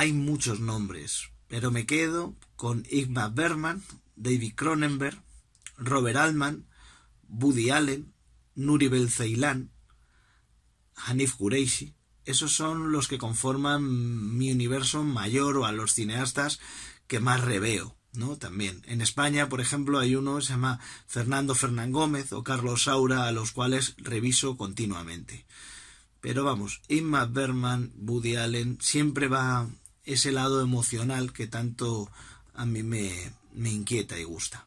Hay muchos nombres, pero me quedo con Igma Berman, David Cronenberg, Robert Altman, Woody Allen, Nuri Zeilán, Hanif Kureishi. Esos son los que conforman mi universo mayor o a los cineastas que más reveo, ¿no? También. En España, por ejemplo, hay uno que se llama Fernando Fernán Gómez o Carlos Saura, a los cuales reviso continuamente. Pero vamos, Igma Berman, Woody Allen, siempre va ese lado emocional que tanto a mí me, me inquieta y gusta.